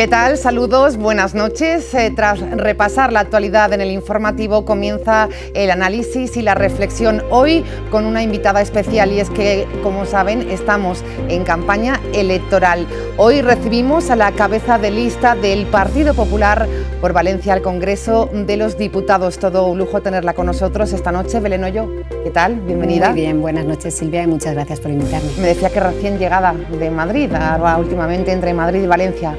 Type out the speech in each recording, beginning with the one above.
¿Qué tal? Saludos, buenas noches. Eh, tras repasar la actualidad en el informativo comienza el análisis y la reflexión hoy con una invitada especial y es que, como saben, estamos en campaña electoral. Hoy recibimos a la cabeza de lista del Partido Popular por Valencia al Congreso de los Diputados. Todo un lujo tenerla con nosotros esta noche. Belén Hoyo, ¿qué tal? Bienvenida. Muy bien, buenas noches Silvia y muchas gracias por invitarme. Me decía que recién llegada de Madrid, últimamente entre Madrid y Valencia.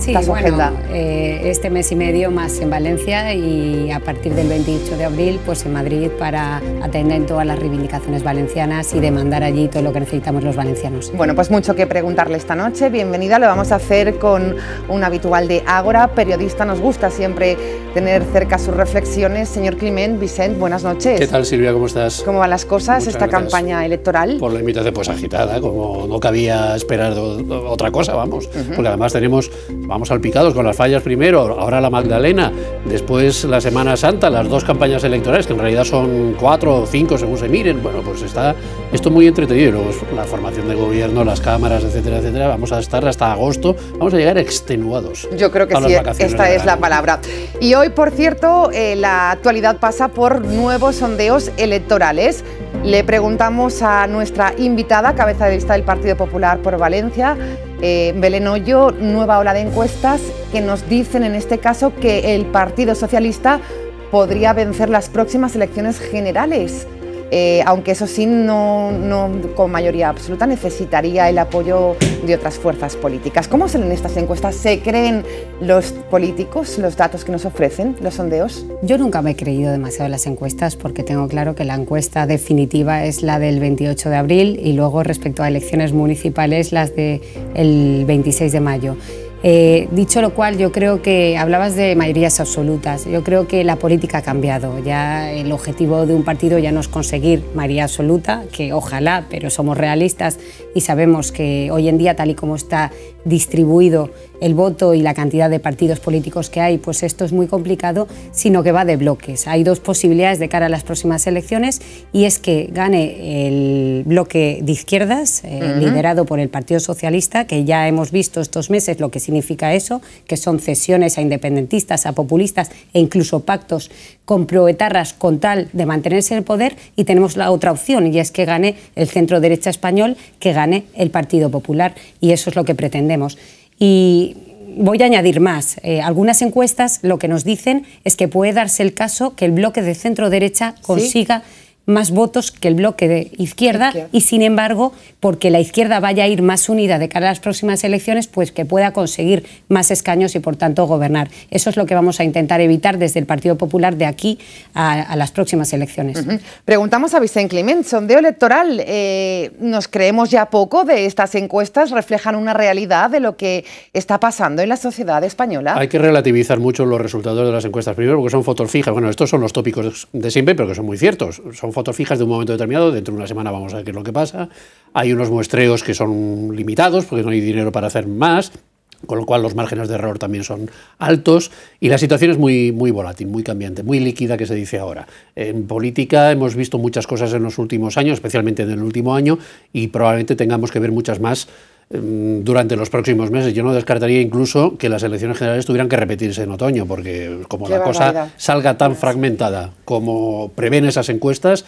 Sí, bueno, eh, este mes y medio más en Valencia y a partir del 28 de abril pues en Madrid para atender todas las reivindicaciones valencianas y demandar allí todo lo que necesitamos los valencianos. Bueno, pues mucho que preguntarle esta noche. Bienvenida, lo vamos a hacer con un habitual de Ágora, periodista. Nos gusta siempre tener cerca sus reflexiones. Señor Climent, Vicent, buenas noches. ¿Qué tal, Silvia? ¿Cómo estás? ¿Cómo van las cosas esta campaña electoral? Por la invitación, pues agitada, como no cabía esperar otra cosa, vamos. Porque además tenemos vamos picados con las fallas primero, ahora la Magdalena, después la Semana Santa, las dos campañas electorales, que en realidad son cuatro o cinco según se miren. Bueno, pues está esto muy entretenido. la formación de gobierno, las cámaras, etcétera, etcétera. Vamos a estar hasta agosto, vamos a llegar extenuados. Yo creo que sí, esta es la palabra. Y hoy, por cierto, eh, la actualidad pasa por nuevos sondeos electorales. Le preguntamos a nuestra invitada, cabeza de lista del Partido Popular por Valencia, eh, Belén Hoyo, nueva ola de encuestas que nos dicen en este caso que el Partido Socialista podría vencer las próximas elecciones generales. Eh, aunque eso sí, no, con mayoría absoluta necesitaría el apoyo de otras fuerzas políticas. ¿Cómo son en estas encuestas? ¿Se creen los políticos los datos que nos ofrecen los sondeos? Yo nunca me he creído demasiado en las encuestas porque tengo claro que la encuesta definitiva es la del 28 de abril y luego respecto a elecciones municipales las del el 26 de mayo. Eh, dicho lo cual, yo creo que hablabas de mayorías absolutas. Yo creo que la política ha cambiado. Ya el objetivo de un partido ya no es conseguir mayoría absoluta, que ojalá, pero somos realistas y sabemos que hoy en día, tal y como está distribuido el voto y la cantidad de partidos políticos que hay, pues esto es muy complicado, sino que va de bloques. Hay dos posibilidades de cara a las próximas elecciones y es que gane el bloque de izquierdas, eh, liderado por el Partido Socialista, que ya hemos visto estos meses lo que significa eso, que son cesiones a independentistas, a populistas e incluso pactos con proetarras con tal de mantenerse en el poder y tenemos la otra opción y es que gane el centro derecha español, que gane el Partido Popular y eso es lo que pretendemos. Y voy a añadir más. Eh, algunas encuestas lo que nos dicen es que puede darse el caso que el bloque de centro derecha consiga más votos que el bloque de izquierda, y sin embargo, porque la izquierda vaya a ir más unida de cara a las próximas elecciones, pues que pueda conseguir más escaños y por tanto gobernar. Eso es lo que vamos a intentar evitar desde el Partido Popular de aquí a, las próximas elecciones. Preguntamos a Vicente Clement, sondeo electoral, eh, ¿nos creemos ya poco de estas encuestas? ¿Reflejan una realidad de lo que está pasando en la sociedad española? Hay que relativizar mucho los resultados de las encuestas, primero porque son fotos fijas, bueno, estos son los tópicos de siempre, pero que son muy ciertos, son fotos fijas de un momento determinado, dentro de una semana vamos a ver qué es lo que pasa. Hay unos muestreos que son limitados porque no hay dinero para hacer más, con lo cual los márgenes de error también son altos y la situación es muy, muy volátil, muy cambiante, muy líquida que se dice ahora. En política hemos visto muchas cosas en los últimos años, especialmente en el último año, y probablemente tengamos que ver muchas más Mm, durante los próximos meses. Yo no descartaría incluso que las elecciones generales tuvieran que repetirse en otoño, porque como la cosa salga tan fragmentada como prevén esas encuestas,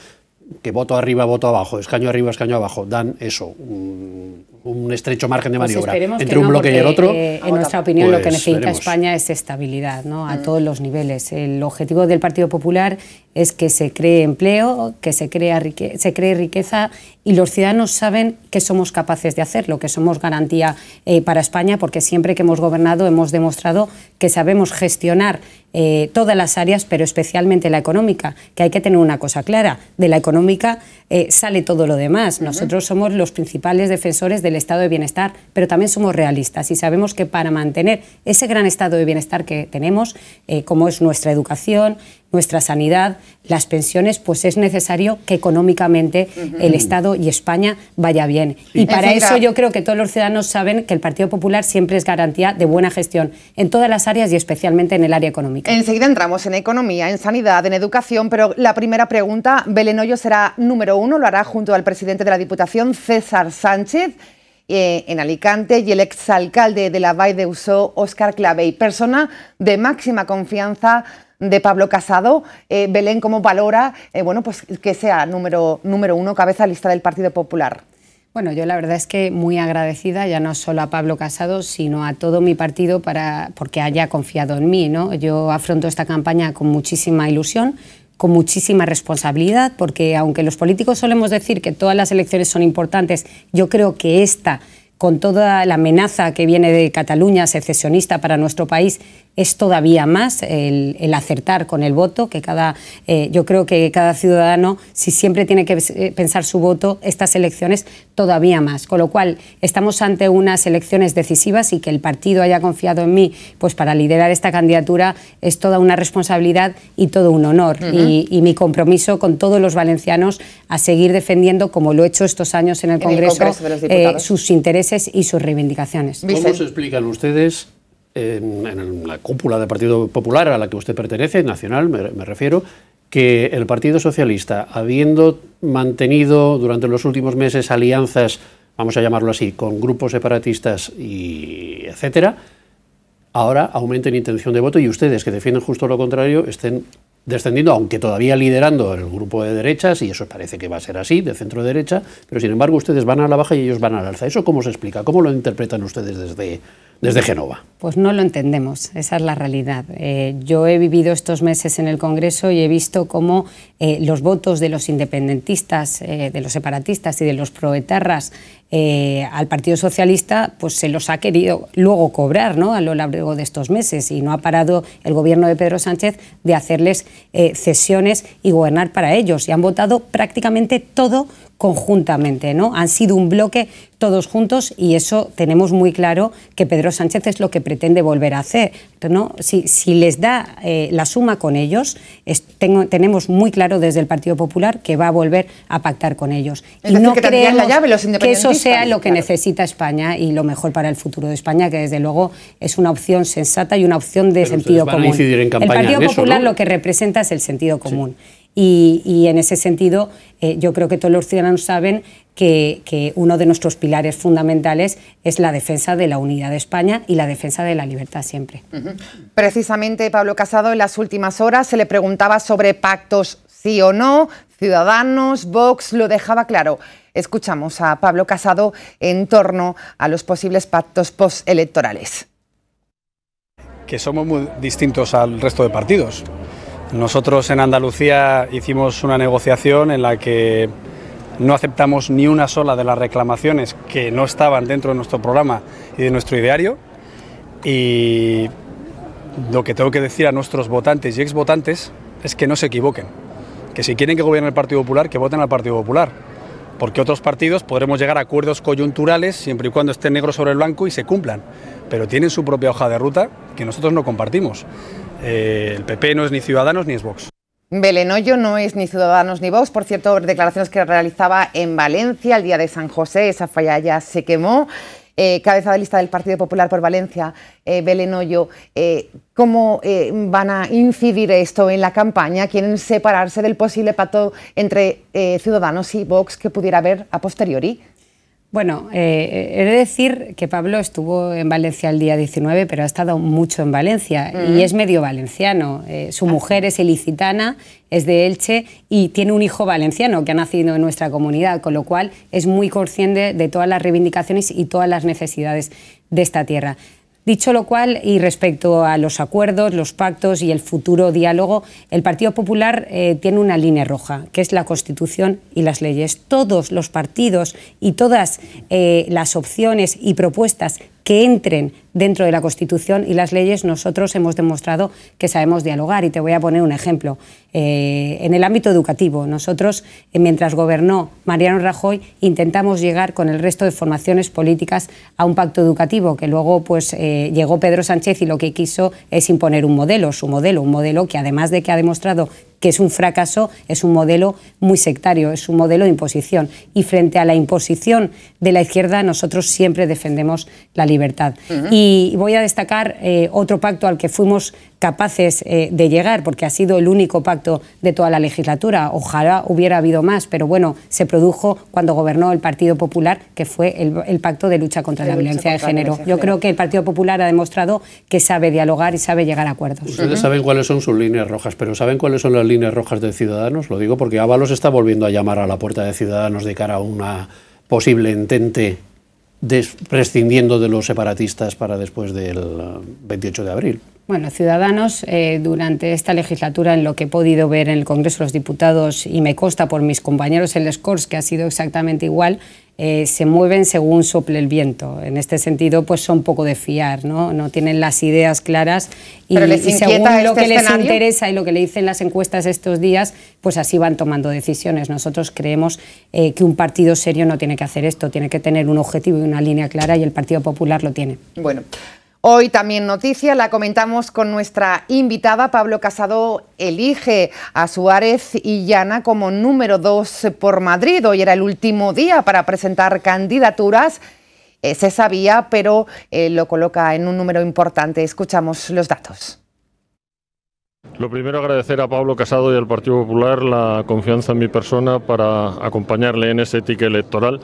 que voto arriba, voto abajo, escaño arriba, escaño abajo, dan eso, un, estrecho margen de pues maniobra entre un bloque y el otro. Eh, en nuestra opinión, lo que pues necesita España es estabilidad a mm. todos los niveles. El objetivo del Partido Popular es que se cree empleo, que se, crea se cree riqueza y los ciudadanos saben que somos capaces de hacerlo, que somos garantía eh, para España, porque siempre que hemos gobernado hemos demostrado que sabemos gestionar eh, todas las áreas, pero especialmente la económica, que hay que tener una cosa clara, de la económica eh, sale todo lo demás. Nosotros somos los principales defensores del estado de bienestar, pero también somos realistas y sabemos que para mantener ese gran estado de bienestar que tenemos, como es nuestra educación, nuestra sanidad, las pensiones, pues es necesario que económicamente el Estado y España vaya bien. Y para eso yo creo que todos los ciudadanos saben que el Partido Popular siempre es garantía de buena gestión en todas las áreas y especialmente en el área económica. Enseguida entramos en economía, en sanidad, en educación, pero la primera pregunta, Belén será número uno, lo hará junto al presidente de la Diputación, César Sánchez. Eh, en Alicante y el exalcalde de la Valle de USO, Óscar Clavey, persona de máxima confianza de Pablo Casado. Eh, Belén, ¿cómo valora eh, bueno, pues que sea número, número uno, cabeza lista del Partido Popular? Bueno, yo la verdad es que muy agradecida ya no solo a Pablo Casado, sino a todo mi partido para, porque haya confiado en mí. ¿no? Yo afronto esta campaña con muchísima ilusión, con muchísima responsabilidad, porque aunque los políticos solemos decir que todas las elecciones son importantes, yo creo que esta con toda la amenaza que viene de Cataluña, secesionista para nuestro país, es todavía más el, acertar con el voto, que cada, eh, yo creo que cada ciudadano, si siempre tiene que eh, pensar su voto, estas elecciones todavía más. Con lo cual, estamos ante unas elecciones decisivas y que el partido haya confiado en mí pues para liderar esta candidatura es toda una responsabilidad y todo un honor. y, mi compromiso con todos los valencianos a seguir defendiendo, como lo he hecho estos años en el Congreso, eh, sus intereses y sus reivindicaciones. ¿Cómo se explican ustedes en la cúpula del Partido Popular a la que usted pertenece, nacional me, refiero, que el Partido Socialista, habiendo mantenido durante los últimos meses alianzas, vamos a llamarlo así, con grupos separatistas y etcétera, ahora aumenten intención de voto y ustedes que defienden justo lo contrario estén descendiendo, aunque todavía liderando el grupo de derechas, y eso parece que va a ser así, de centro derecha, pero sin embargo ustedes van a la baja y ellos van al alza. ¿Eso cómo se explica? ¿Cómo lo interpretan ustedes desde, desde Génova? Pues no lo entendemos, esa es la realidad. Eh, yo he vivido estos meses en el Congreso y he visto cómo eh, los votos de los independentistas, eh, de los separatistas y de los proetarras al Partido Socialista, pues se los ha querido luego cobrar ¿no? a lo largo de estos meses y no ha parado el gobierno de Pedro Sánchez de hacerles cesiones y gobernar para ellos. Y han votado prácticamente todo conjuntamente, ¿no? Han sido un bloque todos juntos y eso tenemos muy claro que Pedro Sánchez es lo que pretende volver a hacer, ¿no? Si, les da eh, la suma con ellos, tenemos muy claro desde el Partido Popular que va a volver a pactar con ellos. y no que que eso sea lo que necesita España y lo mejor para el futuro de España, que desde luego es una opción sensata y una opción de sentido común. el Partido Popular lo que representa es el sentido común. Y, en ese sentido, eh, yo creo que todos los ciudadanos saben que, uno de nuestros pilares fundamentales es la defensa de la unidad de España y la defensa de la libertad siempre. Precisamente, Pablo Casado, en las últimas horas se le preguntaba sobre pactos sí o no, Ciudadanos, Vox, lo dejaba claro. Escuchamos a Pablo Casado en torno a los posibles pactos postelectorales. Que somos muy distintos al resto de partidos. Nosotros en Andalucía hicimos una negociación en la que no aceptamos ni una sola de las reclamaciones que no estaban dentro de nuestro programa y de nuestro ideario. Y lo que tengo que decir a nuestros votantes y ex votantes es que no se equivoquen, que si quieren que gobierne el Partido Popular, que voten al Partido Popular, porque otros partidos podremos llegar a acuerdos coyunturales siempre y cuando esté negro sobre el blanco y se cumplan, pero tienen su propia hoja de ruta que nosotros no compartimos. Eh, el PP no es ni Ciudadanos ni es Vox. Belenoyo no es ni Ciudadanos ni Vox, por cierto, declaraciones que realizaba en Valencia el día de San José, esa falla ya se quemó. Eh, cabeza de lista del Partido Popular por Valencia, eh, Belenoyo. ¿cómo van a incidir esto en la campaña? ¿Quieren separarse del posible pacto entre Ciudadanos y Vox que pudiera haber a posteriori? Bueno, eh, eh, he de decir que Pablo estuvo en Valencia el día 19, pero ha estado mucho en Valencia y mm. es medio valenciano. Eh, su ah. mujer es ilicitana, es de Elche y tiene un hijo valenciano que ha nacido en nuestra comunidad, con lo cual es muy consciente de todas las reivindicaciones y todas las necesidades de esta tierra. Dicho lo cual, y respecto a los acuerdos, los pactos y el futuro diálogo, el Partido Popular eh, tiene una línea roja, que es la Constitución y las leyes. Todos los partidos y todas eh, las opciones y propuestas que entren dentro de la Constitución y las leyes, nosotros hemos demostrado que sabemos dialogar. Y te voy a poner un ejemplo. Eh, en el ámbito educativo, nosotros, eh, mientras gobernó Mariano Rajoy, intentamos llegar con el resto de formaciones políticas a un pacto educativo, que luego pues, eh, llegó Pedro Sánchez y lo que quiso es imponer un modelo, su modelo, un modelo que además de que ha demostrado que es un fracaso, es un modelo muy sectario, es un modelo de imposición. Y frente a la imposición de la izquierda, nosotros siempre defendemos la libertad. Y voy a destacar eh, otro pacto al que fuimos capaces eh, de llegar, porque ha sido el único pacto de toda la legislatura. Ojalá hubiera habido más, pero bueno, se produjo cuando gobernó el Partido Popular, que fue el, pacto de lucha contra la, violencia de género. Yo creo que el Partido Popular ha demostrado que sabe dialogar y sabe llegar a acuerdos. Ustedes saben cuáles son sus líneas rojas, pero ¿saben cuáles son las líneas rojas de Ciudadanos? Lo digo porque Ábalos está volviendo a llamar a la puerta de Ciudadanos de cara a una posible entente prescindiendo de los separatistas para después del 28 eh, de abril. Bueno, Ciudadanos, eh, durante esta legislatura, en lo que he podido ver en el Congreso los Diputados, y me consta por mis compañeros en el Scores que ha sido exactamente igual, eh, se mueven según sople el viento. En este sentido, pues son poco de fiar, ¿no? No tienen las ideas claras y, según lo este que les interesa y lo que le dicen las encuestas estos días, pues así van tomando decisiones. Nosotros creemos eh, que un partido serio no tiene que hacer esto, tiene que tener un objetivo y una línea clara y el Partido Popular lo tiene. Bueno. Hoy también noticia, la comentamos con nuestra invitada. Pablo Casado elige a Suárez y Llana como número dos por Madrid. Hoy era el último día para presentar candidaturas. Eh, se sabía, pero eh, lo coloca en un número importante. Escuchamos los datos. Lo primero agradecer a Pablo Casado y al Partido Popular la confianza en mi persona para acompañarle en ese ticket electoral.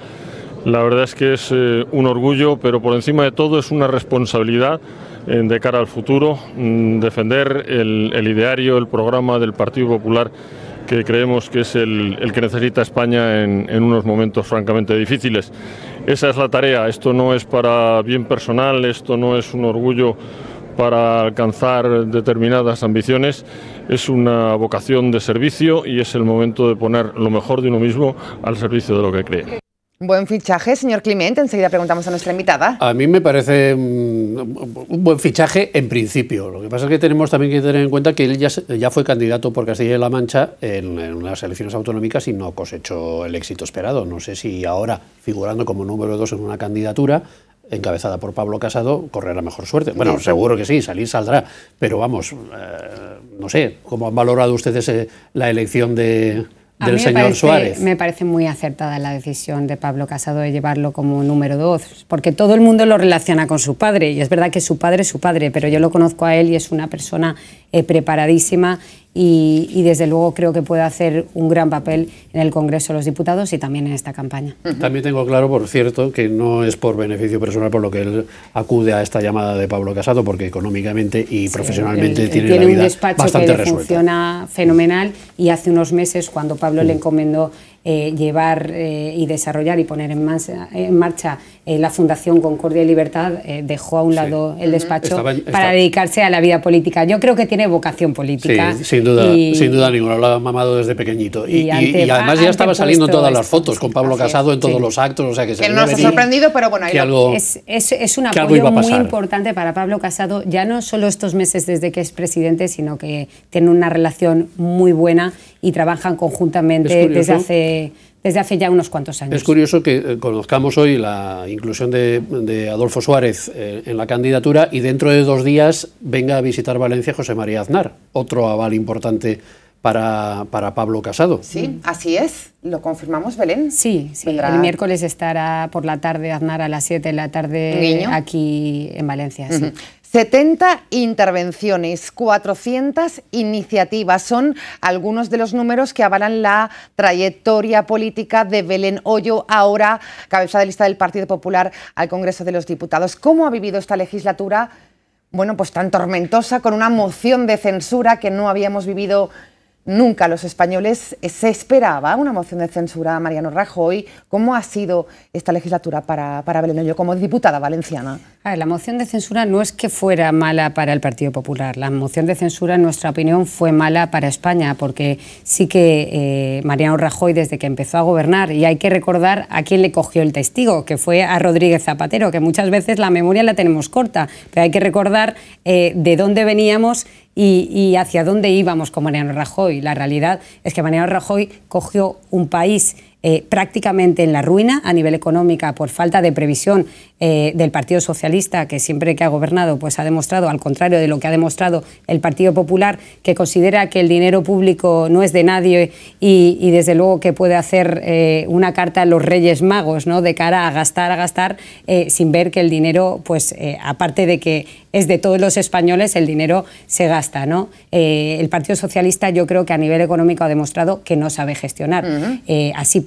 La verdad es que es eh, un orgullo, pero por encima de todo es una responsabilidad eh, de cara al futuro, mm, defender el, ideario, el programa del Partido Popular que creemos que es el, que necesita España en unos momentos francamente difíciles. Esa es la tarea, esto no es para bien personal, esto no es un orgullo para alcanzar determinadas ambiciones. Es una vocación de servicio y es el momento de poner lo mejor de uno mismo al servicio de lo que cree. Buen fichaje, señor Clemente. Enseguida preguntamos a nuestra invitada. A mí me parece mm, un buen fichaje en principio. Lo que pasa es que tenemos también que tener en cuenta que él ya, fue candidato por Castilla-La Mancha en, las elecciones autonómicas y no cosechó el éxito esperado. No sé si ahora, figurando como número dos en una candidatura encabezada por Pablo Casado, correrá mejor suerte. Bueno, seguro que sí, salir saldrá. Pero vamos, eh, no sé, ¿cómo han valorado ustedes eh, la elección de del señor parece, Suárez. Me parece muy acertada la decisión de Pablo Casado de llevarlo como número dos, porque todo el mundo lo relaciona con su padre, y es verdad que su padre es su padre, pero yo lo conozco a él y es una persona eh, preparadísima y, desde luego creo que puede hacer un gran papel en el Congreso de los Diputados y también en esta campaña. También tengo claro, por cierto, que no es por beneficio personal por lo que él acude a esta llamada de Pablo Casado, porque económicamente y profesionalmente tiene, vida un despacho que funciona fenomenal y hace unos meses cuando Pablo le encomendó eh, llevar eh, y desarrollar y poner en, marcha eh, la Fundación Concordia y Libertad, dejó a un lado el despacho para dedicarse a la vida política. Yo creo que tiene vocación política. Sí, sin duda, sin duda ninguna, lo ha mamado desde pequeñito. Y, además ya estaba saliendo todas las fotos con Pablo Casado en todos los actos. O sea que, que no nos ha sorprendido, pero bueno, ahí es, es, un apoyo muy importante para Pablo Casado, ya no solo estos meses desde que es presidente, sino que tiene una relación muy buena y trabajan conjuntamente desde hace desde hace ya unos cuantos años. Es curioso que eh, conozcamos hoy la inclusión de, Adolfo Suárez eh, en la candidatura y dentro de dos días venga a visitar Valencia José María Aznar, otro aval importante para, para Pablo Casado. Sí, así es, lo confirmamos Belén. Sí, sí. el miércoles estará por la tarde Aznar a las 7 de la tarde aquí en Valencia. 70 intervenciones, 400 iniciativas son algunos de los números que avalan la trayectoria política de Belén Hoyo, ahora cabeza de lista del Partido Popular al Congreso de los Diputados. ¿Cómo ha vivido esta legislatura? Bueno, pues tan tormentosa, con una moción de censura que no habíamos vivido Nunca los españoles se esperaba una moción de censura a Mariano Rajoy. ¿Cómo ha sido esta legislatura para, para Belén como diputada valenciana? la moción de censura no es que fuera mala para el Partido Popular. La moción de censura, en nuestra opinión, fue mala para España, porque sí que eh, Mariano Rajoy, desde que empezó a gobernar, y hay que recordar a quién le cogió el testigo, que fue a Rodríguez Zapatero, que muchas veces la memoria la tenemos corta, pero hay que recordar eh, de dónde veníamos y, hacia dónde íbamos con Mariano Rajoy. La realidad es que Mariano Rajoy cogió un país eh, prácticamente en la ruina a nivel económica por falta de previsión eh, del Partido Socialista, que siempre que ha gobernado pues ha demostrado, al contrario de lo que ha demostrado el Partido Popular, que considera que el dinero público no es de nadie y, desde luego que puede hacer eh, una carta a los Reyes Magos ¿no? de cara a gastar, a gastar, sin ver que el dinero, pues aparte de que es de todos los españoles, el dinero se gasta. ¿no? el Partido Socialista yo creo que a nivel económico ha demostrado que no sabe gestionar. así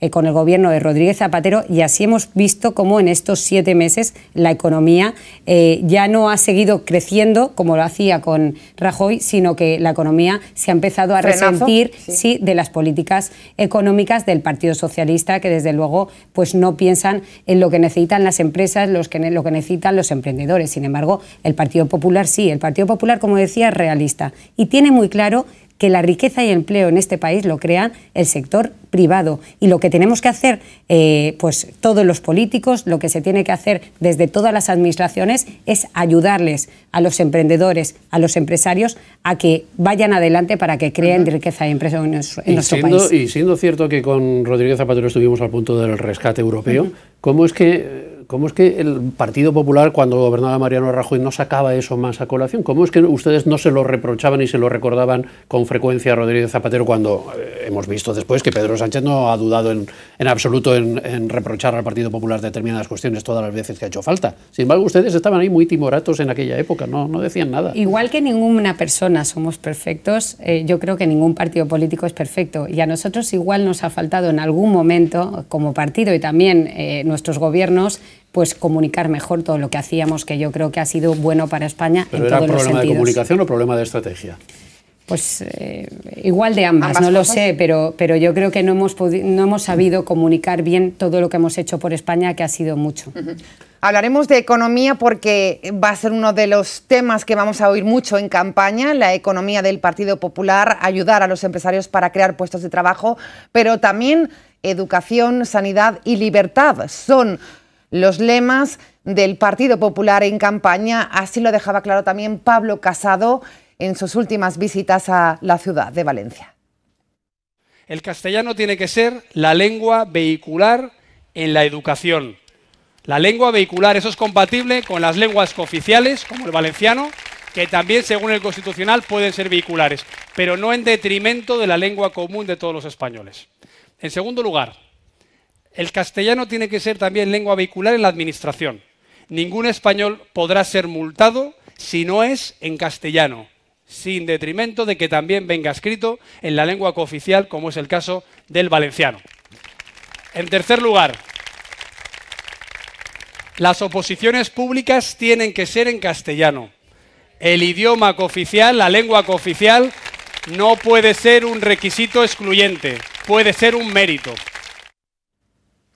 eh, con el gobierno de Rodríguez Zapatero y así hemos visto cómo en estos siete meses la economía eh, ya no ha seguido creciendo como lo hacía con Rajoy, sino que la economía se ha empezado a resentir sí. de las políticas económicas del Partido Socialista, que desde luego pues no piensan en lo que necesitan las empresas, los que, lo que necesitan los emprendedores. Sin embargo, el Partido Popular sí, el Partido Popular, como decía, es realista y tiene muy claro que la riqueza y empleo en este país lo crea el sector privado. Y lo que tenemos que hacer, eh, pues todos los políticos, lo que se tiene que hacer desde todas las administraciones es ayudarles a los emprendedores, a los empresarios, a que vayan adelante para que creen riqueza y e empleo en, nuestro, y siendo, país. Y siendo cierto que con Rodríguez Zapatero estuvimos al punto del rescate europeo, ¿cómo es que ¿Cómo es que el Partido Popular, cuando gobernaba Mariano Rajoy, no sacaba eso más a colación? ¿Cómo es que ustedes no se lo reprochaban y se lo recordaban con frecuencia a Rodríguez Zapatero cuando eh, hemos visto después que Pedro Sánchez no ha dudado en, en absoluto en, reprochar al Partido Popular determinadas cuestiones todas las veces que ha hecho falta? Sin embargo, ustedes estaban ahí muy timoratos en aquella época, no, no decían nada. Igual que ninguna persona somos perfectos, eh, yo creo que ningún partido político es perfecto y a nosotros igual nos ha faltado en algún momento, como partido y también eh, nuestros gobiernos, pues comunicar mejor todo lo que hacíamos, que yo creo que ha sido bueno para España ¿Pero en todos los sentidos. ¿Era problema de comunicación o problema de estrategia? Pues eh, igual de ambas, no lo sé, pero, pero yo creo que no hemos, no hemos sabido comunicar bien todo lo que hemos hecho por España, que ha sido mucho. Hablaremos de economía porque va a ser uno de los temas que vamos a oír mucho en campaña, la economía del Partido Popular, ayudar a los empresarios para crear puestos de trabajo, pero también educación, sanidad y libertad son los lemas del Partido Popular en campaña. Así lo dejaba claro también Pablo Casado en sus últimas visitas a la ciudad de Valencia. El castellano tiene que ser la lengua vehicular en la educación. La lengua vehicular, eso es compatible con las lenguas cooficiales, como el valenciano, que también, según el Constitucional, pueden ser vehiculares, pero no en detrimento de la lengua común de todos los españoles. En segundo lugar, el castellano tiene que ser también lengua vehicular en la administración. Ningún español podrá ser multado si no es en castellano, sin detrimento de que también venga escrito en la lengua cooficial, como es el caso del valenciano. En tercer lugar, las oposiciones públicas tienen que ser en castellano. El idioma cooficial, la lengua cooficial, no puede ser un requisito excluyente, puede ser un mérito.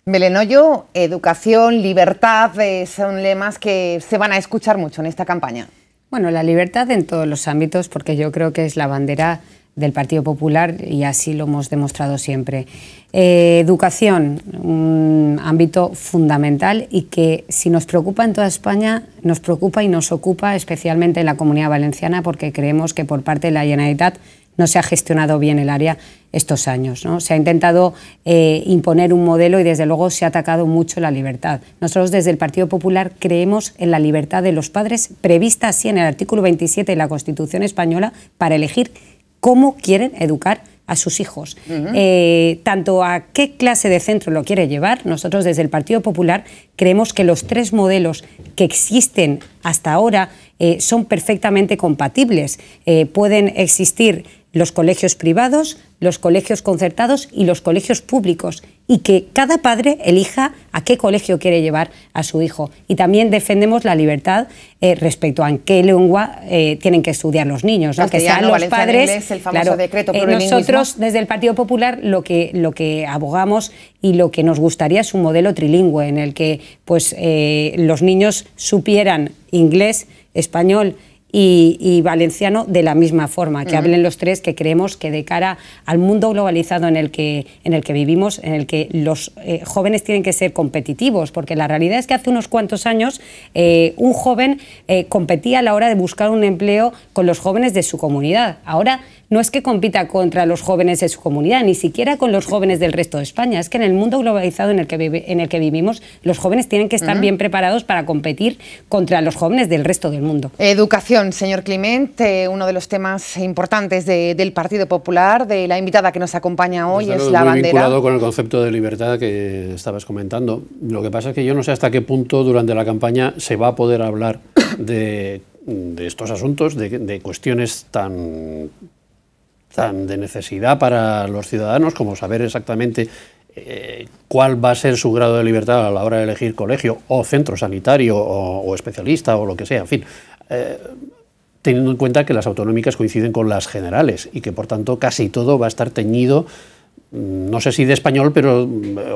Belenoyo, educación, libertad eh, son lemas que se van a escuchar mucho en esta campaña. Bueno, la libertad en todos los ámbitos, porque yo creo que es la bandera del Partido Popular y así lo hemos demostrado siempre. Eh, educación, un ámbito fundamental y que si nos preocupa en toda España, nos preocupa y nos ocupa especialmente en la Comunidad Valenciana porque creemos que por parte de la Generalitat no se ha gestionado bien el área estos años. ¿no? Se ha intentado eh, imponer un modelo y desde luego se ha atacado mucho la libertad. Nosotros desde el Partido Popular creemos en la libertad de los padres prevista así en el artículo 27 de la Constitución española para elegir cómo quieren educar a sus hijos. Eh, tanto a qué clase de centro lo quiere llevar, nosotros desde el Partido Popular creemos que los tres modelos que existen hasta ahora eh, son perfectamente compatibles. pueden existir los colegios privados, los colegios concertados y los colegios públicos, y que cada padre elija a qué colegio quiere llevar a su hijo. Y también defendemos la libertad eh, respecto a en qué lengua eh, tienen que estudiar los niños, ¿no? que sean los padres. el famoso decreto eh, nosotros desde el Partido Popular lo que, lo que abogamos y lo que nos gustaría es un modelo trilingüe en el que pues, los niños supieran inglés, español y, valenciano de la misma forma, que hablen los tres, que creemos que de cara al mundo globalizado en el que, en el que vivimos, en el que los eh, jóvenes tienen que ser competitivos, porque la realidad es que hace unos cuantos años eh, un joven eh, competía a la hora de buscar un empleo con los jóvenes de su comunidad. Ahora no es que compita contra los jóvenes de su comunidad, ni siquiera con los jóvenes del resto de España. Es que en el mundo globalizado en el que, en el que vivimos, los jóvenes tienen que estar bien preparados para competir contra los jóvenes del resto del mundo. Educación señor Clemente, uno de los temas importantes del Partido Popular, de la invitada que nos acompaña hoy, es la muy vinculado con el concepto de libertad que estabas comentando. Lo que pasa es que yo no sé hasta qué punto durante la campaña se va a poder hablar de, estos asuntos, de, cuestiones tan, tan de necesidad para los ciudadanos como saber exactamente eh, cuál va a ser su grado de libertad a la hora de elegir colegio o centro sanitario o, o especialista o lo que sea. En fin, eh, teniendo en cuenta que las autonómicas coinciden con las generales y que por tanto casi todo va a estar teñido no sé si de español pero,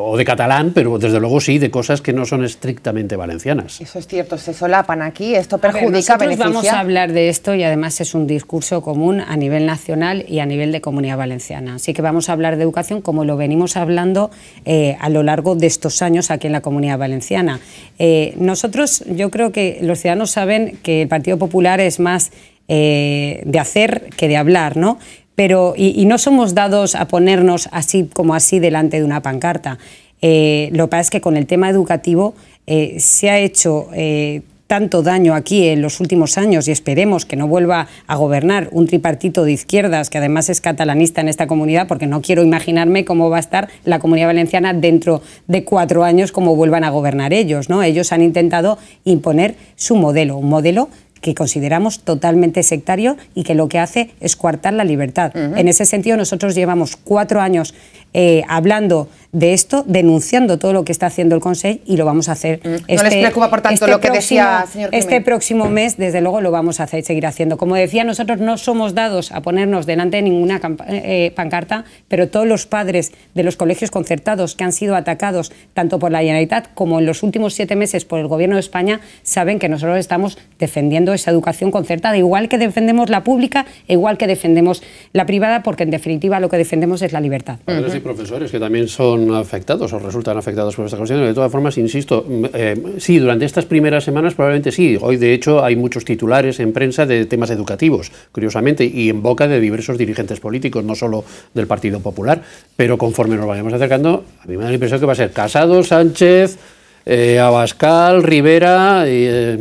o de catalán, pero desde luego sí, de cosas que no son estrictamente valencianas. Eso es cierto, se solapan aquí, esto perjudica, a Vamos a hablar de esto y además es un discurso común a nivel nacional y a nivel de comunidad valenciana. Así que vamos a hablar de educación como lo venimos hablando eh, a lo largo de estos años aquí en la comunidad valenciana. Eh, nosotros, yo creo que los ciudadanos saben que el Partido Popular es más eh, de hacer que de hablar, ¿no? pero y, no somos dados a ponernos así como así delante de una pancarta. Eh, lo que pasa es que con el tema educativo eh, se ha hecho eh, tanto daño aquí en los últimos años y esperemos que no vuelva a gobernar un tripartito de izquierdas que además es catalanista en esta comunidad porque no quiero imaginarme cómo va a estar la comunidad valenciana dentro de cuatro años como vuelvan a gobernar ellos. ¿no? Ellos han intentado imponer su modelo, un modelo que consideramos totalmente sectario y que lo que hace es coartar la libertad. En ese sentido, nosotros llevamos cuatro años eh, hablando de esto, denunciando todo lo que está haciendo el Consejo y lo vamos a hacer. Mm, no les este preocupa, por tanto, este lo que decía señor Este próximo mes, desde luego, lo vamos a hacer, seguir haciendo. Como decía, nosotros no somos dados a ponernos delante de ninguna eh, eh, pancarta, pero todos los padres de los colegios concertados que han sido atacados tanto por la Generalitat como en los últimos siete meses por el Gobierno de España saben que nosotros estamos defendiendo esa educación concertada, igual que defendemos la pública, e igual que defendemos la privada, porque en definitiva lo que defendemos es la libertad profesores que también son afectados o resultan afectados por esta cuestión. De todas formas, insisto, eh, sí, durante estas primeras semanas probablemente sí. Hoy, de hecho, hay muchos titulares en prensa de temas educativos, curiosamente, y en boca de diversos dirigentes políticos, no solo del Partido Popular. Pero conforme nos vayamos acercando, a mí me da la impresión que va a ser Casado, Sánchez eh, Abascal, Rivera. Eh,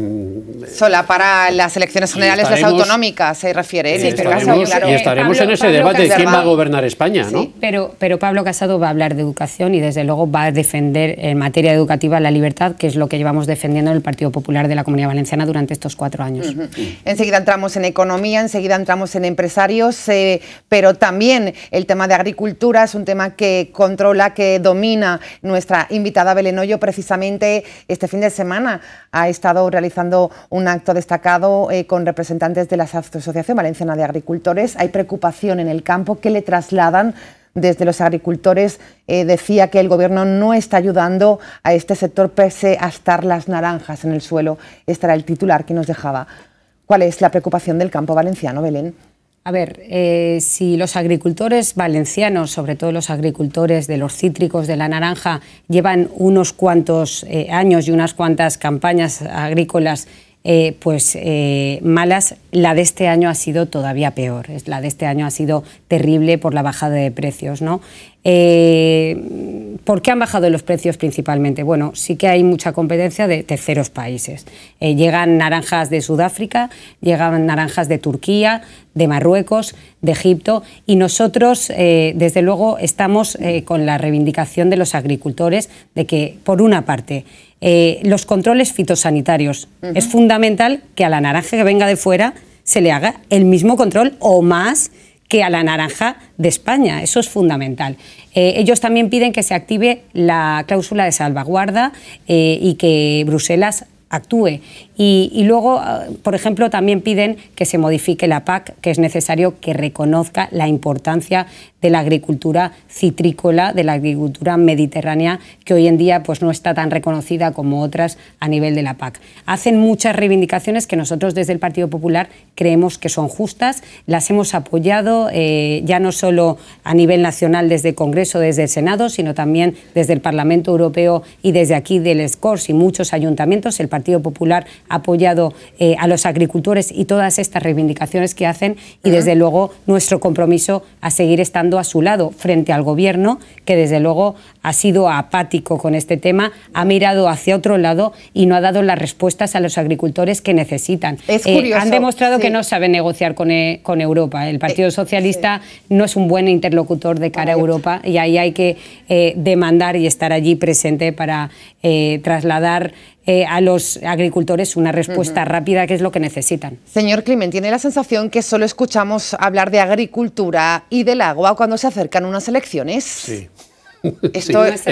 Sola para las elecciones generales, las autonómicas se refiere. ¿eh? Y estaremos en ese debate de quién va a gobernar España. ¿no? pero, pero Pablo Casado va a hablar de educación y desde luego va a defender en materia educativa la libertad, que es lo que llevamos defendiendo en el Partido Popular de la Comunidad Valenciana durante estos cuatro años. Enseguida entramos en economía, enseguida entramos en empresarios, pero también el tema de agricultura es un tema que controla, que domina nuestra invitada Belenoyo precisamente este fin de semana ha estado realizando un acto destacado eh, con representantes de la Asociación Valenciana de Agricultores. Hay preocupación en el campo que le trasladan desde los agricultores eh, decía que el gobierno no está ayudando a este sector pese a estar las naranjas en el suelo. Este era el titular que nos dejaba. ¿Cuál es la preocupación del campo valenciano, Belén? A ver, eh, si los agricultores valencianos, sobre todo los agricultores de los cítricos, de la naranja, llevan unos cuantos eh, años y unas cuantas campañas agrícolas eh, pues malas, la de este año ha sido todavía peor. La de este año ha sido terrible por la bajada de precios, ¿no? Eh, ¿Por qué han bajado los precios principalmente? Bueno, sí que hay mucha competencia de terceros países. Eh, llegan naranjas de Sudáfrica, llegan naranjas de Turquía, de Marruecos, de Egipto y nosotros, eh, desde luego, estamos con la reivindicación de los agricultores de que, por una parte, los controles fitosanitarios. Es fundamental que a la naranja que venga de fuera se le haga el mismo control o más que a la naranja de España. Eso es fundamental. Eh, ellos también piden que se active la cláusula de salvaguarda eh, y que Bruselas actúe. Y, luego, ah, por ejemplo, también piden que se modifique la PAC, que es necesario que reconozca la importancia de la agricultura citrícola, de la agricultura mediterránea, que hoy en día pues, no está tan reconocida como otras a nivel de la PAC. Hacen muchas reivindicaciones que nosotros desde el Partido Popular creemos que son justas, las hemos apoyado eh, ya no solo a nivel nacional desde el Congreso, desde el Senado, sino también desde el Parlamento Europeo y desde aquí del SCORS y muchos ayuntamientos. El Partido Popular apoyado eh, a los agricultores y todas estas reivindicaciones que hacen y desde luego nuestro compromiso a seguir estando a su lado frente al gobierno que desde luego ha sido apático con este tema, ha mirado hacia otro lado y no ha dado las respuestas a los agricultores que necesitan. Eh, han demostrado que no saben negociar con, eh, Europa. El Partido Socialista no es un buen interlocutor de cara a Europa y ahí hay que demandar y estar allí presente para trasladar eh, a los agricultores una respuesta rápida que es lo que necesitan. Señor Climent, tiene la sensación que solo escuchamos hablar de agricultura y del agua cuando se acercan unas elecciones. Sí. Esto es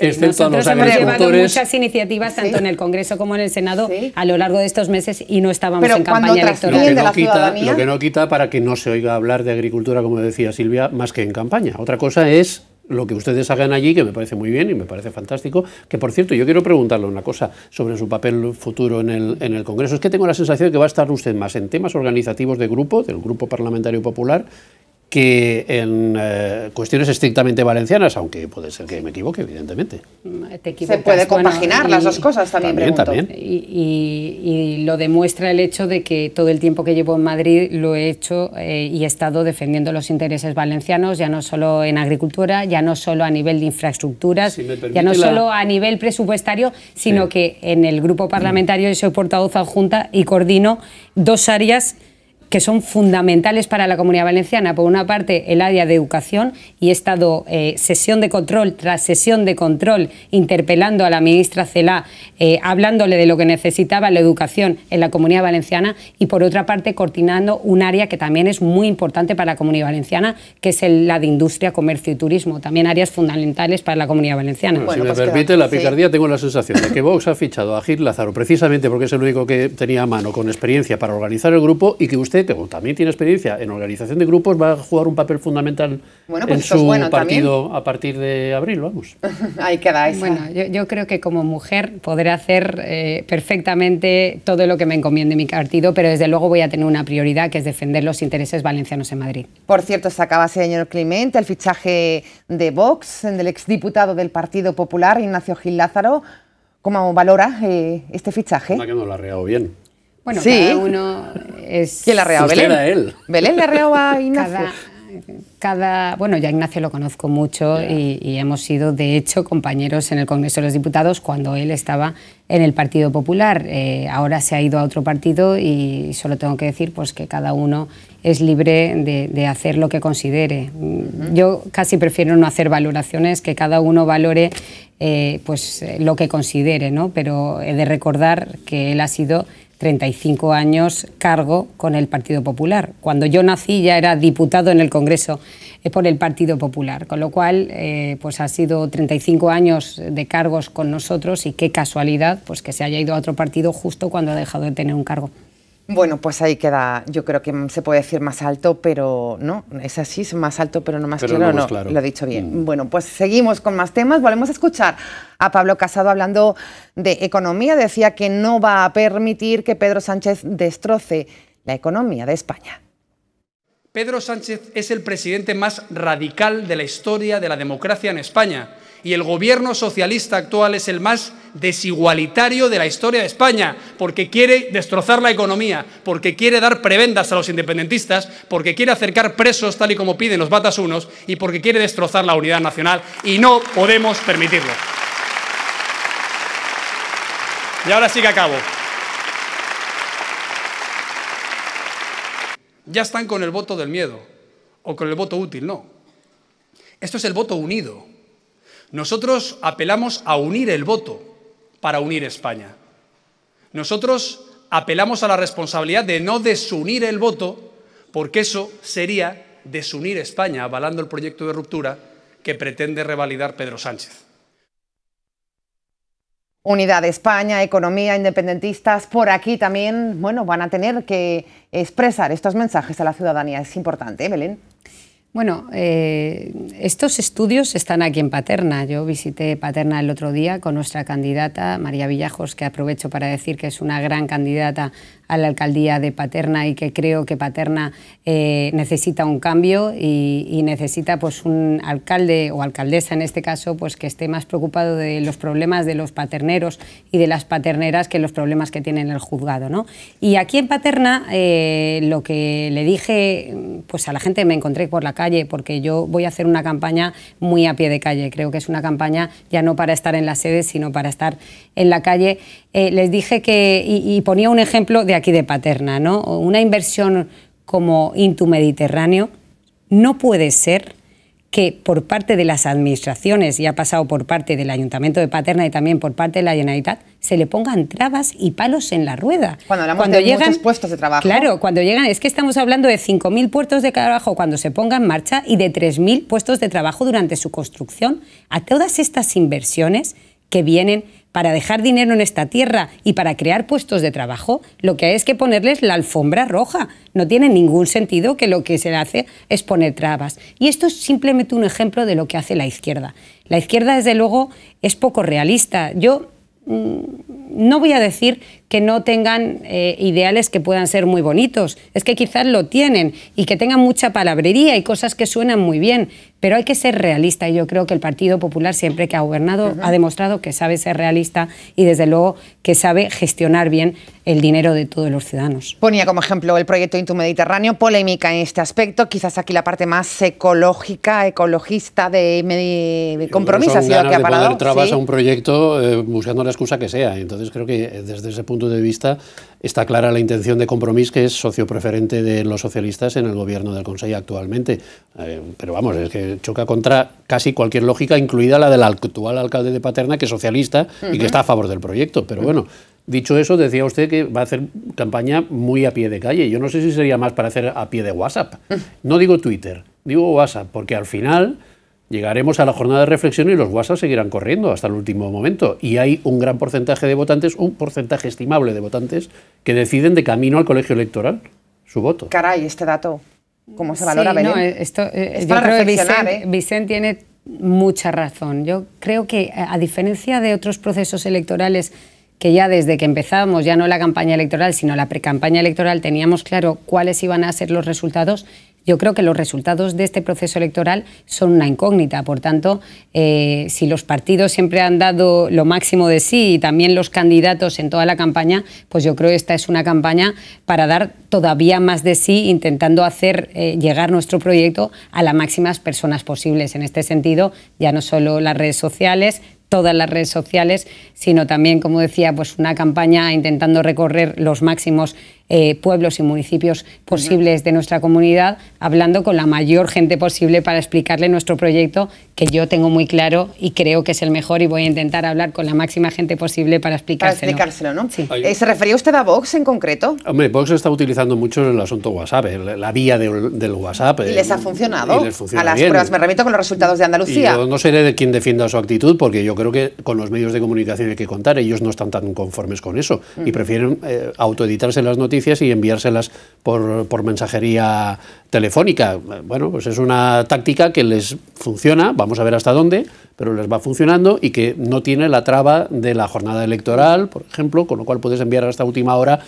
hemos llevado muchas iniciativas tanto en el Congreso como en el Senado a lo largo de estos meses y no estábamos en campaña electoral. lo que no quita para que no se oiga hablar de agricultura, como decía Silvia, más que en campaña. Otra cosa es lo que ustedes hagan allí, que me parece muy bien y me parece fantástico, que por cierto, yo quiero preguntarle una cosa sobre su papel futuro en el, en el Congreso. Es que tengo la sensación de que va a estar usted más en temas organizativos de grupo, del Grupo Parlamentario Popular, que en eh, cuestiones estrictamente valencianas, aunque puede ser que me equivoque, evidentemente. Mm, Se puede compaginar las dos cosas también, pregunto. Y, lo demuestra el hecho de que todo el tiempo que llevo en Madrid lo he hecho eh, y he estado defendiendo los intereses valencianos, ya no solo en agricultura, ya no solo a nivel de infraestructuras, ya no solo a nivel presupuestario, sino que en el grupo parlamentario yo soy portavoz adjunta y coordino dos áreas que son fundamentales para la comunidad valenciana. Por una parte, el área de educación, y he estado eh, sesión de control tras sesión de control interpelando a la ministra Celá, eh, hablándole de lo que necesitaba la educación en la comunidad valenciana, y por otra parte, coordinando un área que también es muy importante para la comunidad valenciana, que es el, la de industria, comercio y turismo, también áreas fundamentales para la comunidad valenciana. Pues si me permite, la picardía, tengo la sensación de que Vox ha fichado a Gil Lázaro, precisamente porque es el único que tenía a mano con experiencia para organizar el grupo y que usted también tiene experiencia en organización de grupos, va a jugar un papel fundamental pues en su partido a partir de abril, vamos. Ahí queda Bueno, yo, creo que como mujer podré hacer eh, perfectamente todo lo que me encomiende mi partido, pero desde luego voy a tener una prioridad que es defender los intereses valencianos en Madrid. Por cierto, se acaba, señor Clemente, el fichaje de Vox, del exdiputado del Partido Popular, Ignacio Gil Lázaro. ¿Cómo valora eh, este fichaje? que no lo ha bien. Bueno, cada uno es... ¿Quién Belén. él. Belén la Ignacio. Cada, bueno, ya Ignacio lo conozco mucho y, hemos sido, de hecho, compañeros en el Congreso de los Diputados cuando él estaba en el Partido Popular. Eh, ahora se ha ido a otro partido y solo tengo que decir pues, que cada uno es libre de, hacer lo que considere. Yo casi prefiero no hacer valoraciones, que cada uno valore eh, pues, lo que considere, ¿no? pero he de recordar que él ha sido 35 años cargo con el Partido Popular. Cuando yo nací ya era diputado en el Congreso por el Partido Popular, con lo cual eh, pues ha sido 35 años de cargos con nosotros y qué casualidad pues que se haya ido a otro partido justo cuando ha dejado de tener un cargo. Bueno, pues ahí queda, yo creo que se puede decir más alto, pero no, es así, es más alto, pero no más, claro, no lo he dicho bien. Mm. Bueno, pues seguimos con más temas, volvemos a escuchar a Pablo Casado hablando de economía, decía que no va a permitir que Pedro Sánchez destroce la economía de España. Pedro Sánchez es el presidente más radical de la historia de la democracia en España y el gobierno socialista actual es el más desigualitario de la historia de España, porque quiere destrozar la economía, porque quiere dar prebendas a los independentistas, porque quiere acercar presos tal y como piden los Batas unos y porque quiere destrozar la unidad nacional y no podemos permitirlo. Y ahora sí que acabo. Ya están con el voto del miedo o con el voto útil, no. Esto es el voto unido. Nosotros apelamos a unir el voto para unir España. Nosotros apelamos a la responsabilidad de no desunir el voto, porque eso sería desunir España, avalando el proyecto de ruptura que pretende revalidar Pedro Sánchez. Unidad España, economía, independentistas, por aquí también, bueno, van a tener que expresar estos mensajes a la ciudadanía. Es importante, Evelyn. ¿eh, bueno, eh, estos estudios están aquí en Paterna. Yo visité Paterna el otro día con nuestra candidata, María Villajos, que aprovecho para decir que es una gran candidata a la alcaldía de Paterna y que creo que Paterna eh, necesita un cambio y, necesita pues, un alcalde o alcaldesa en este caso pues, que esté más preocupado de los problemas de los paterneros y de las paterneras que los problemas que tienen el juzgado. ¿no? Y aquí en Paterna eh, lo que le dije pues, a la gente me encontré por la calle porque yo voy a hacer una campaña muy a pie de calle. Creo que es una campaña ya no para estar en la sede sino para estar en la calle. Eh, les dije que, y ponía un ejemplo de aquí de Paterna, ¿no? Una inversión como Intu Mediterráneo no puede ser que por parte de las administraciones, y ha pasado por parte del Ayuntamiento de Paterna y también por parte de la Generalitat, se le pongan trabas y palos en la rueda. Cuando hablamos llegan, muchos puestos de trabajo. Claro, cuando llegan, es que estamos hablando de 5.000 puestos de trabajo cuando se ponga en marcha y de 3.000 puestos de trabajo durante su construcción. A todas estas inversiones que vienen para dejar dinero en esta tierra y para crear puestos de trabajo, lo que hay es que ponerles la alfombra roja. No tiene ningún sentido que lo que se hace es poner trabas. Y esto es simplemente un ejemplo de lo que hace la izquierda. La izquierda, desde luego, es poco realista. Yo mm, no voy a decir que no tengan eh, ideales que puedan ser muy bonitos, es que quizás lo tienen y que tengan mucha palabrería y cosas que suenan muy bien, pero hay que ser realista y yo creo que el Partido Popular siempre que ha gobernado ha demostrado que sabe ser realista y desde luego que sabe gestionar bien el dinero de todos los ciudadanos. Ponía como ejemplo el proyecto Intu Mediterráneo, polémica en este aspecto, quizás aquí la parte más ecológica, ecologista de compromiso ha sido que ha parado. trabas un proyecto eh, buscando la excusa que sea, entonces creo que eh, desde ese de vista, está clara la intención de compromiso que es socio preferente de los socialistas en el gobierno del Consejo actualmente. Eh, pero vamos, es que choca contra casi cualquier lógica, incluida la del actual alcalde de Paterna, que es socialista y que está a favor del proyecto. Pero bueno. Dicho eso, decía usted que va a hacer campaña muy a pie de calle. Yo no sé si sería más para hacer a pie de WhatsApp. No digo Twitter, digo WhatsApp, porque al final Llegaremos a la jornada de reflexión y los WhatsApp seguirán corriendo hasta el último momento. Y hay un gran porcentaje de votantes, un porcentaje estimable de votantes, que deciden de camino al colegio electoral su voto. Caray, este dato, ¿cómo se valora sí, esto, tiene mucha razón. Yo creo que, eh, a diferencia de otros procesos electorales que ya desde que empezábamos, ya no la campaña electoral, sino la precampaña electoral, teníamos claro cuáles iban a ser los resultados, yo creo que los resultados de este proceso electoral son una incógnita. Por tanto, eh, si los partidos siempre han dado lo máximo de sí y también los candidatos en toda la campaña, pues yo creo que esta es una campaña para dar todavía más de sí, intentando hacer eh, llegar nuestro proyecto a las máximas personas posibles. En este sentido, ya no solo las redes sociales, todas las redes sociales, sino también, como decía, pues una campaña intentando recorrer los máximos eh, pueblos y municipios posibles de nuestra comunidad, hablando con la mayor gente posible para explicarle nuestro proyecto, que yo tengo muy claro y creo que es el mejor y voy a intentar hablar con la máxima gente posible para explicárselo. Sí. Eh, ¿Se refería usted a Vox en concreto? Hombre, Vox está utilizando mucho el asunto WhatsApp, la vía del WhatsApp. ¿Y les ha funcionado? a las pruebas me remito con los resultados de Andalucía. no sé de quién defienda su actitud, porque yo creo que con los medios de comunicación hay que contar, ellos no están tan conformes con eso y prefieren eh, autoeditarse las noticias y enviárselas por, mensajería telefónica. Bueno, pues es una táctica que les funciona, vamos a ver hasta dónde, pero les va funcionando y que no tiene la traba de la jornada electoral, por ejemplo, con lo cual puedes enviar hasta última hora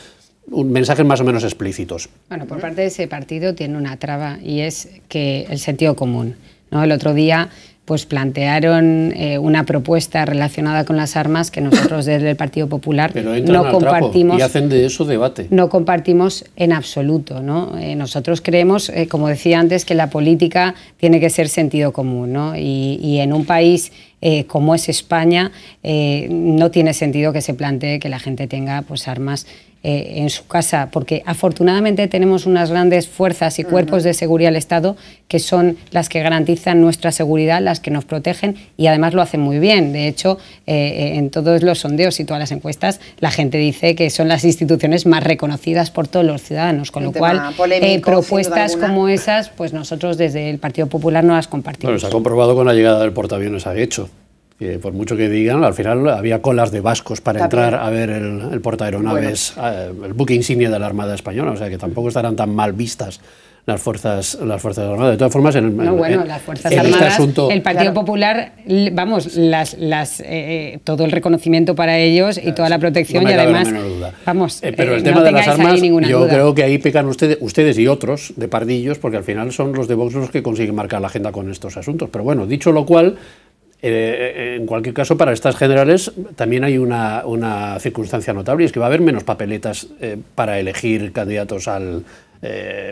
un, mensajes más o menos explícitos. Bueno, por parte de ese partido tiene una traba y es que el sentido común. ¿no? El otro día pues plantearon eh, una propuesta relacionada con las armas que nosotros desde el Partido Popular no compartimos. Y hacen de eso debate. No compartimos en absoluto. ¿no? Eh, nosotros creemos, eh, como decía antes, que la política tiene que ser sentido común. ¿no? Y, y en un país como es España, no tiene sentido que se plantee que la gente tenga pues, armas eh, en su casa, porque afortunadamente tenemos unas grandes fuerzas y cuerpos de seguridad del Estado que son las que garantizan nuestra seguridad, las que nos protegen y además lo hacen muy bien. De hecho, eh, eh, en todos los sondeos y todas las encuestas, la gente dice que son las instituciones más reconocidas por todos los ciudadanos, con lo cual propuestas como esas, pues nosotros desde el Partido Popular no las compartimos. Bueno, se ha comprobado con la llegada del portaaviones ha hecho por mucho que digan, al final había colas de vascos para entrar a ver el, el eh, el buque insignia de la Armada Española, o sea que tampoco estarán tan mal vistas las fuerzas las fuerzas armadas de todas formas en, asunto el Partido Popular vamos eh, eh, todo el reconocimiento para ellos y toda la protección y además duda. vamos pero el tema de las armas yo creo que ahí pecan ustedes ustedes y otros de pardillos porque al final son los de Vox los que consiguen marcar la agenda con estos asuntos pero bueno dicho lo cual eh, eh, en cualquier caso, para estas generales también hay una, circunstancia notable y es que va a haber menos papeletas eh, para elegir candidatos al,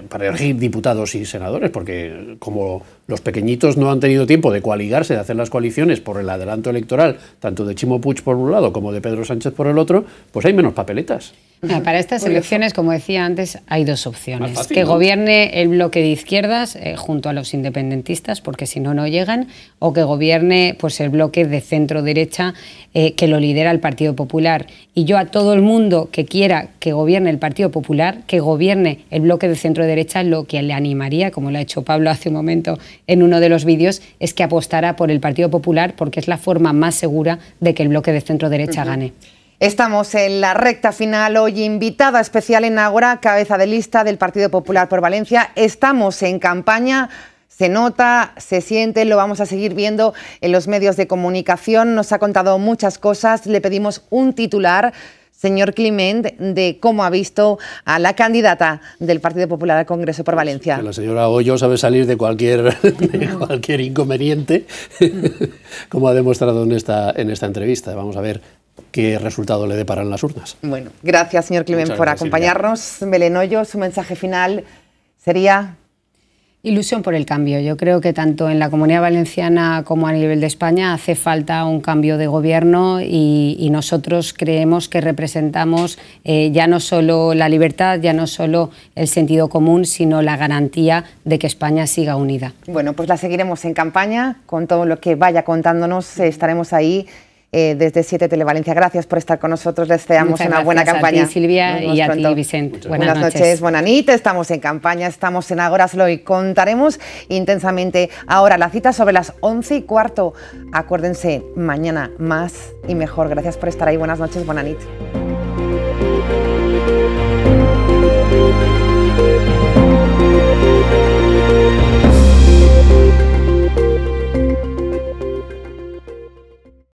para elegir diputados y senadores, porque como los pequeñitos no han tenido tiempo de coaligarse, de hacer las coaliciones por el adelanto electoral, tanto de Chimo Puig por un lado como de Pedro Sánchez por el otro, pues hay menos papeletas. Ah, para estas elecciones, como decía antes, hay dos opciones. que gobierne el bloque de izquierdas eh, junto a los independentistas, porque si no, no llegan, o que gobierne pues, el bloque de centro-derecha eh, que lo lidera el Partido Popular. Y yo a todo el mundo que quiera que gobierne el Partido Popular, que gobierne el bloque de centro-derecha, lo que le animaría, como lo ha hecho Pablo hace un momento en uno de los vídeos es que apostará por el Partido Popular porque es la forma más segura de que el bloque de centro derecha gane. Estamos en la recta final. Hoy invitada especial en Agora, cabeza de lista del Partido Popular por Valencia. Estamos en campaña. Se nota, se siente, lo vamos a seguir viendo en los medios de comunicación. Nos ha contado muchas cosas. Le pedimos un titular señor Clement, de cómo ha visto a la candidata del Partido Popular al Congreso por pues Valencia. la señora Hoyo sabe salir de cualquier, inconveniente, como ha demostrado en esta, entrevista. Vamos a ver qué resultado le deparan las urnas. Bueno, gracias, señor Clement, por acompañarnos. Belén Hoyo, su mensaje final sería Ilusión por el cambio. Yo creo que tanto en la Comunidad Valenciana como a nivel de España hace falta un cambio de gobierno y, nosotros creemos que representamos eh, ya no solo la libertad, ya no solo el sentido común, sino la garantía de que España siga unida. Bueno, pues la seguiremos en campaña con todo lo que vaya contándonos, eh, estaremos ahí eh, desde 7 Televalencia. Gracias por estar con nosotros. Les deseamos una buena campaña. A ti, Silvia, y a ti, Vicente. buenas, noches. Buenas Estamos en campaña, estamos en Agoraslo y contaremos intensamente ahora la cita sobre las 11 y cuarto. Acuérdense, mañana más y mejor. Gracias por estar ahí. Buenas noches, buenas